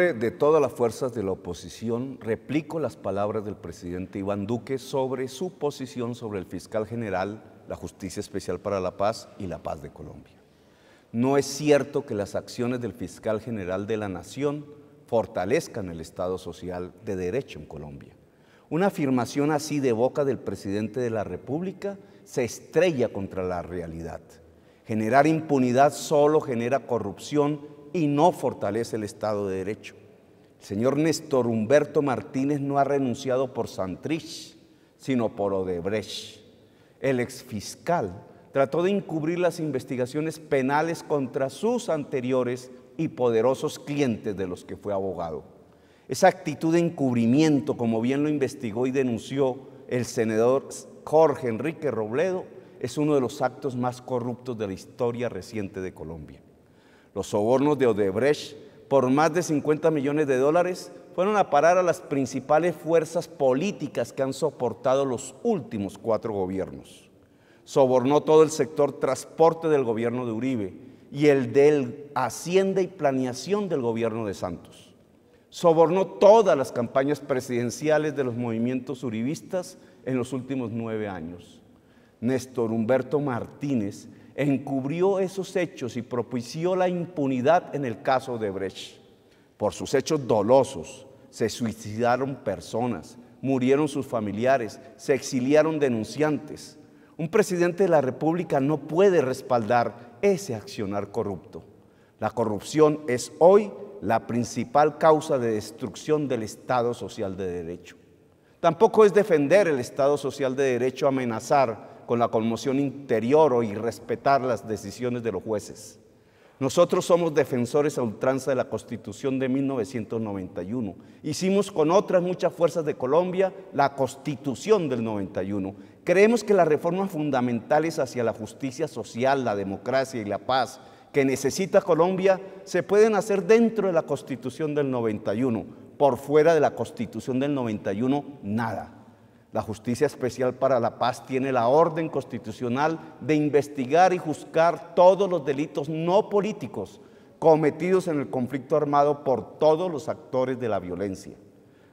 de todas las fuerzas de la oposición, replico las palabras del presidente Iván Duque sobre su posición sobre el fiscal general, la Justicia Especial para la Paz y la Paz de Colombia. No es cierto que las acciones del fiscal general de la Nación fortalezcan el Estado Social de Derecho en Colombia. Una afirmación así de boca del presidente de la República se estrella contra la realidad. Generar impunidad solo genera corrupción y no fortalece el Estado de Derecho. El señor Néstor Humberto Martínez no ha renunciado por Santrich, sino por Odebrecht. El exfiscal trató de encubrir las investigaciones penales contra sus anteriores y poderosos clientes de los que fue abogado. Esa actitud de encubrimiento, como bien lo investigó y denunció el senador Jorge Enrique Robledo, es uno de los actos más corruptos de la historia reciente de Colombia. Los sobornos de Odebrecht por más de 50 millones de dólares fueron a parar a las principales fuerzas políticas que han soportado los últimos cuatro gobiernos. Sobornó todo el sector transporte del gobierno de Uribe y el del Hacienda y Planeación del gobierno de Santos. Sobornó todas las campañas presidenciales de los movimientos uribistas en los últimos nueve años. Néstor Humberto Martínez encubrió esos hechos y propició la impunidad en el caso de Brecht. Por sus hechos dolosos se suicidaron personas, murieron sus familiares, se exiliaron denunciantes. Un presidente de la República no puede respaldar ese accionar corrupto. La corrupción es hoy la principal causa de destrucción del Estado Social de Derecho. Tampoco es defender el Estado Social de Derecho amenazar con la conmoción interior o irrespetar las decisiones de los jueces. Nosotros somos defensores a ultranza de la Constitución de 1991. Hicimos con otras muchas fuerzas de Colombia la Constitución del 91. Creemos que las reformas fundamentales hacia la justicia social, la democracia y la paz que necesita Colombia se pueden hacer dentro de la Constitución del 91. Por fuera de la Constitución del 91, nada. La Justicia Especial para la Paz tiene la orden constitucional de investigar y juzgar todos los delitos no políticos cometidos en el conflicto armado por todos los actores de la violencia.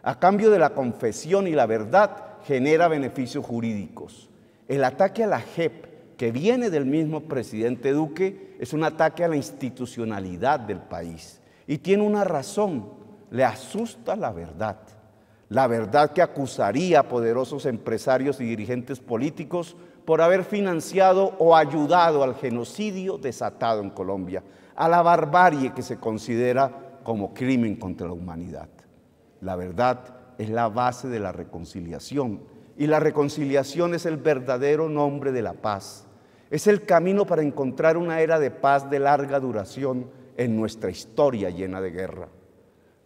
A cambio de la confesión y la verdad genera beneficios jurídicos. El ataque a la JEP, que viene del mismo presidente Duque, es un ataque a la institucionalidad del país y tiene una razón, le asusta la verdad. La verdad que acusaría a poderosos empresarios y dirigentes políticos por haber financiado o ayudado al genocidio desatado en Colombia, a la barbarie que se considera como crimen contra la humanidad. La verdad es la base de la reconciliación y la reconciliación es el verdadero nombre de la paz. Es el camino para encontrar una era de paz de larga duración en nuestra historia llena de guerra.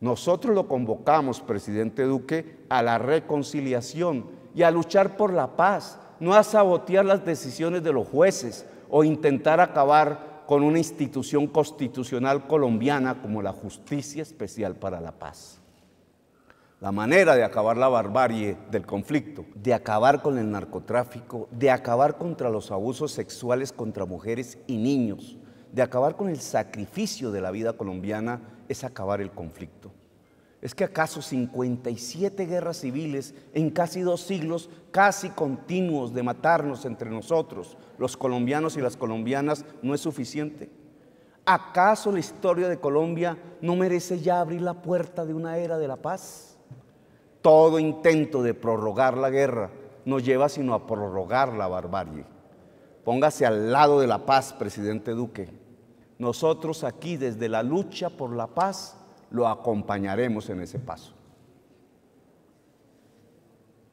Nosotros lo convocamos, presidente Duque, a la reconciliación y a luchar por la paz, no a sabotear las decisiones de los jueces o intentar acabar con una institución constitucional colombiana como la Justicia Especial para la Paz. La manera de acabar la barbarie del conflicto, de acabar con el narcotráfico, de acabar contra los abusos sexuales contra mujeres y niños, de acabar con el sacrificio de la vida colombiana es acabar el conflicto. ¿Es que acaso 57 guerras civiles en casi dos siglos, casi continuos de matarnos entre nosotros, los colombianos y las colombianas, no es suficiente? ¿Acaso la historia de Colombia no merece ya abrir la puerta de una era de la paz? Todo intento de prorrogar la guerra no lleva sino a prorrogar la barbarie. Póngase al lado de la paz, presidente Duque. Nosotros aquí desde la lucha por la paz lo acompañaremos en ese paso.